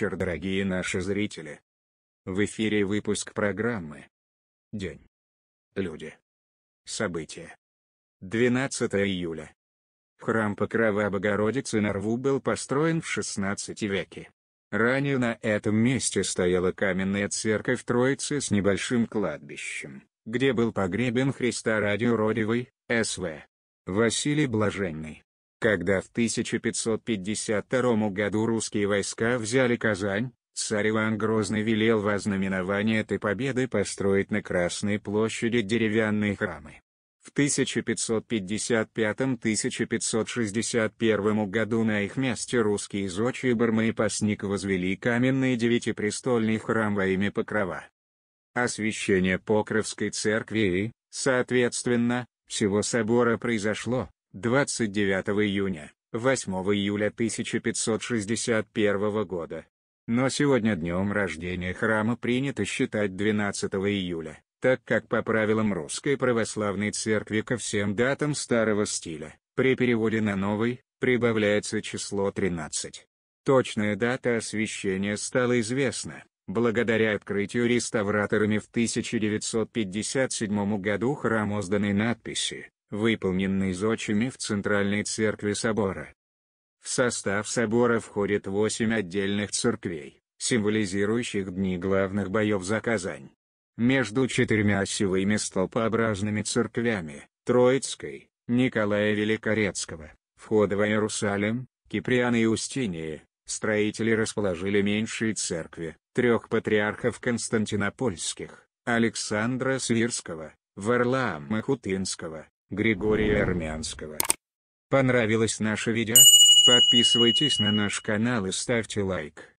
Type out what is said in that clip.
вечер, дорогие наши зрители. В эфире выпуск программы День. Люди. События. 12 июля. Храм Покрова Богородицы на Рву был построен в 16 веке. Ранее на этом месте стояла каменная церковь Троицы с небольшим кладбищем, где был погребен Христа ради Уродивой, С.В. Василий Блаженный. Когда в 1552 году русские войска взяли Казань, царь Иван Грозный велел во знаменование этой победы построить на Красной площади деревянные храмы. В 1555-1561 году на их месте русские зодчие бармы и Пасник возвели каменный девятипрестольный храм во имя Покрова. Освящение Покровской церкви и, соответственно, всего собора произошло 29 июня, 8 июля 1561 года. Но сегодня днем рождения храма принято считать 12 июля, так как по правилам Русской Православной Церкви ко всем датам старого стиля, при переводе на новый, прибавляется число 13. Точная дата освящения стала известна, благодаря открытию реставраторами в 1957 году храм озданной надписи выполненный зодчими в центральной церкви собора. В состав собора входит восемь отдельных церквей, символизирующих дни главных боев за Казань. Между четырьмя осевыми столпообразными церквями, Троицкой, Николая Великорецкого, входа в Иерусалим, Киприана и Устинии, строители расположили меньшие церкви, трех патриархов константинопольских, Александра Свирского, Варлаама Хутынского Григория Армянского. Понравилось наше видео? Подписывайтесь на наш канал и ставьте лайк.